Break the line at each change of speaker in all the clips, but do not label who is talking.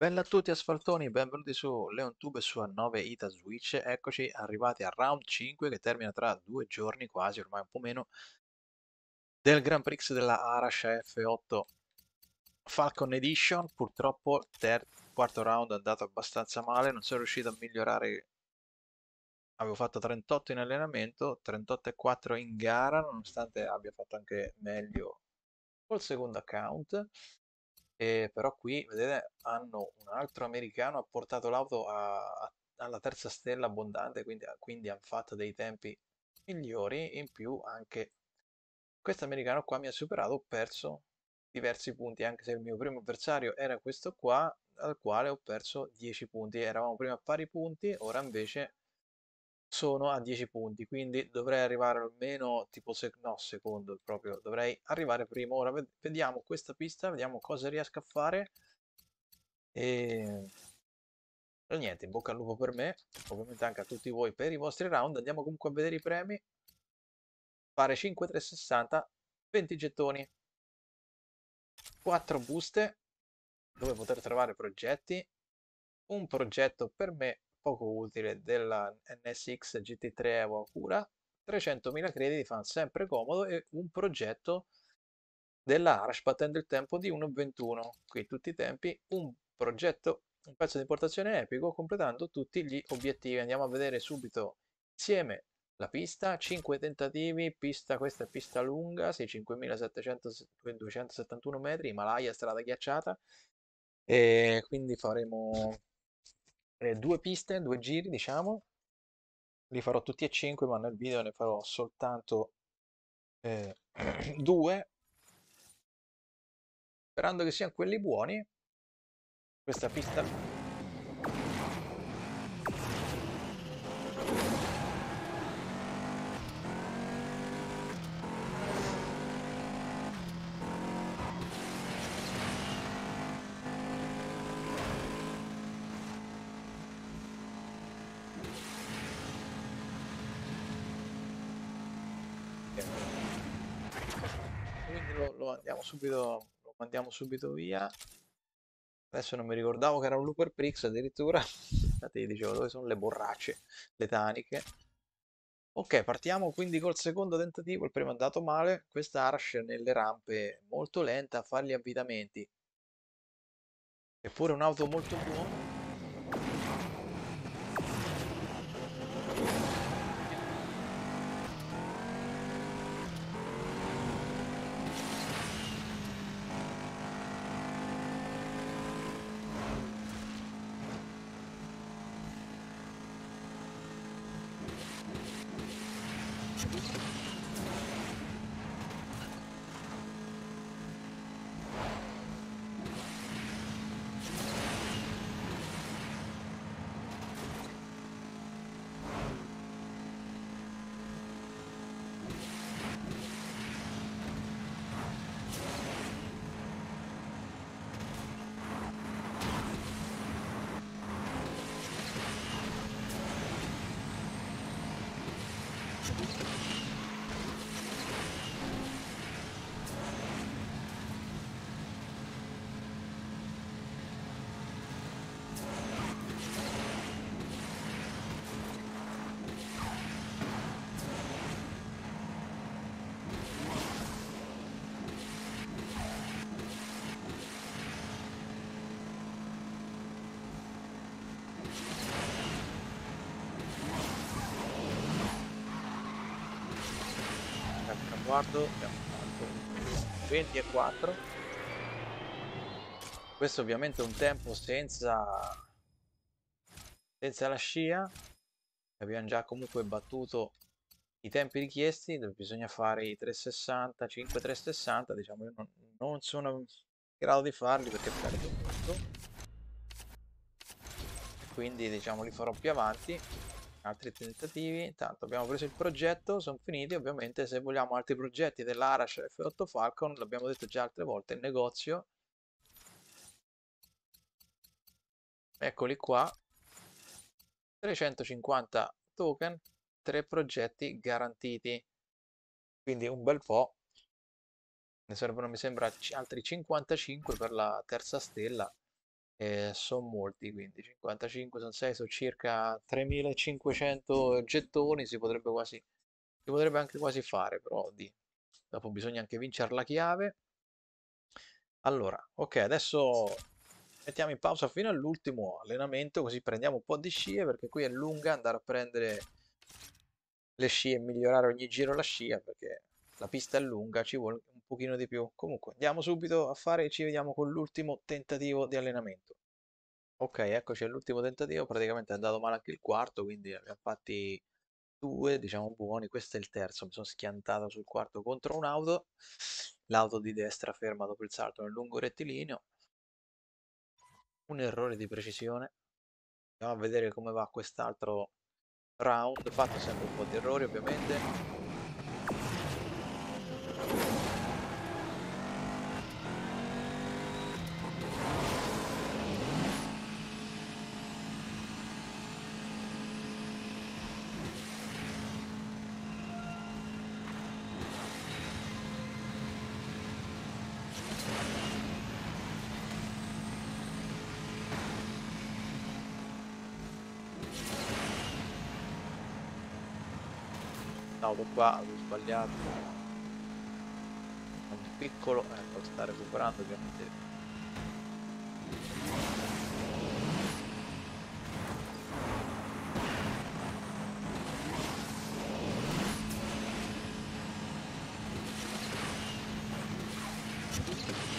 Bella a tutti asfaltoni, benvenuti su LeonTube su A9 Ita Switch, eccoci arrivati al round 5 che termina tra due giorni quasi, ormai un po' meno, del Grand Prix della Arash F8 Falcon Edition, purtroppo il quarto round è andato abbastanza male, non sono riuscito a migliorare, avevo fatto 38 in allenamento, 38 e 4 in gara, nonostante abbia fatto anche meglio col secondo account, eh, però qui, vedete, hanno un altro americano, ha portato l'auto a, a, alla terza stella abbondante, quindi, quindi hanno fatto dei tempi migliori, in più anche questo americano qua mi ha superato, ho perso diversi punti, anche se il mio primo avversario era questo qua, al quale ho perso 10 punti, eravamo prima a pari punti, ora invece sono a 10 punti, quindi dovrei arrivare almeno tipo se, no, secondo proprio, dovrei arrivare primo. Ora vediamo questa pista, vediamo cosa riesco a fare. E... niente, in bocca al lupo per me, ovviamente anche a tutti voi per i vostri round. Andiamo comunque a vedere i premi. Fare 5 360, 20 gettoni, 4 buste dove poter trovare progetti, un progetto per me poco utile della NSX GT3 Evo Acura, 300.000 crediti fa sempre comodo e un progetto della Arash battendo il tempo di 1.21, qui tutti i tempi, un progetto, un pezzo di importazione epico completando tutti gli obiettivi. Andiamo a vedere subito insieme la pista, 5 tentativi, pista questa è pista lunga, 6.771 metri, Himalaya, strada ghiacciata, e quindi faremo eh, due piste, due giri, diciamo. Li farò tutti e cinque, ma nel video ne farò soltanto eh, due. Sperando che siano quelli buoni. Questa pista lo, lo, andiamo subito, lo mandiamo subito via. Adesso non mi ricordavo che era un Looper Prix addirittura. Infatti dicevo dove sono le borracce, le taniche. Ok, partiamo quindi col secondo tentativo, il primo è andato male, questa Arsh nelle rampe molto lenta a fare gli avvitamenti. Eppure un'auto molto buona. guardo abbiamo 20 e 4 questo ovviamente è un tempo senza senza la scia abbiamo già comunque battuto i tempi richiesti dove bisogna fare i 360 5 360 diciamo io non, non sono in grado di farli perché carico molto quindi diciamo li farò più avanti altri tentativi, intanto abbiamo preso il progetto, sono finiti, ovviamente se vogliamo altri progetti dell'Arash F8 Falcon, l'abbiamo detto già altre volte, il negozio, eccoli qua, 350 token, tre progetti garantiti, quindi un bel po', ne servono mi sembra altri 55 per la terza stella, eh, sono molti, quindi 55 sono 6, sono circa 3500 gettoni, si potrebbe quasi, si potrebbe anche quasi fare, però di. dopo bisogna anche vincere la chiave. Allora, ok, adesso mettiamo in pausa fino all'ultimo allenamento, così prendiamo un po' di scie, perché qui è lunga andare a prendere le scie e migliorare ogni giro la scia, perché la pista è lunga, ci vuole un pochino di più. Comunque andiamo subito a fare e ci vediamo con l'ultimo tentativo di allenamento. Ok, eccoci all'ultimo tentativo, praticamente è andato male anche il quarto, quindi abbiamo fatti due, diciamo buoni, questo è il terzo, mi sono schiantato sul quarto contro un'auto, l'auto di destra ferma dopo il salto nel lungo rettilineo, un errore di precisione, andiamo a vedere come va quest'altro round, fatto sempre un po' di errori ovviamente. stavo qua avevo sbagliato un piccolo ecco sta recuperando ovviamente Thank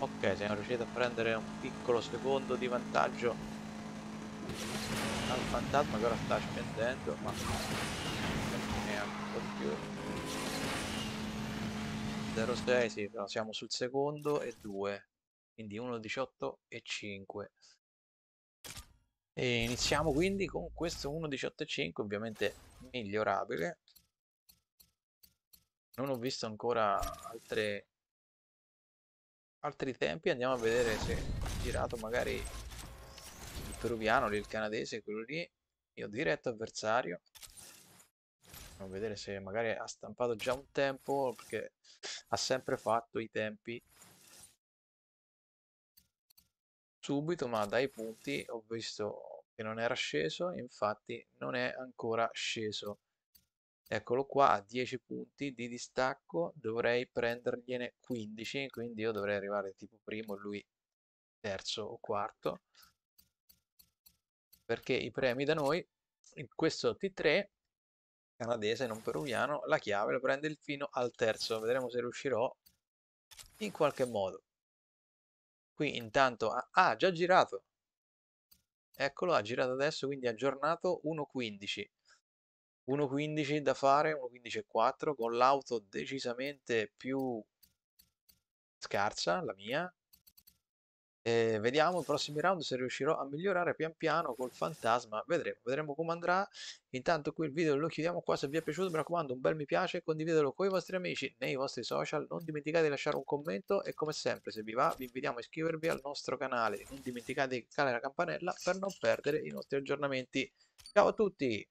ok siamo riusciti a prendere un piccolo secondo di vantaggio al fantasma che ora sta scendendo ma neanche più 06 sì però siamo sul secondo e 2 quindi 1.18 e 5 e iniziamo quindi con questo 1.18.5 ovviamente migliorabile non ho visto ancora altre altri tempi andiamo a vedere se girato magari il peruviano lì il canadese quello lì io diretto avversario andiamo a vedere se magari ha stampato già un tempo perché ha sempre fatto i tempi subito ma dai punti ho visto che non era sceso infatti non è ancora sceso eccolo qua 10 punti di distacco dovrei prendergliene 15 quindi io dovrei arrivare tipo primo lui terzo o quarto perché i premi da noi in questo T3 canadese non peruviano la chiave lo prende fino al terzo vedremo se riuscirò in qualche modo qui intanto ha ah, già girato eccolo ha girato adesso quindi ha aggiornato 1.15 1.15 da fare, 1.15.4 con l'auto decisamente più scarsa, la mia. E vediamo i prossimi round se riuscirò a migliorare pian piano col fantasma. Vedremo, vedremo come andrà. Intanto qui il video lo chiudiamo qua. Se vi è piaciuto mi raccomando un bel mi piace, condividetelo con i vostri amici nei vostri social. Non dimenticate di lasciare un commento e come sempre se vi va vi invitiamo a iscrivervi al nostro canale. Non dimenticate di cliccare la campanella per non perdere i nostri aggiornamenti. Ciao a tutti!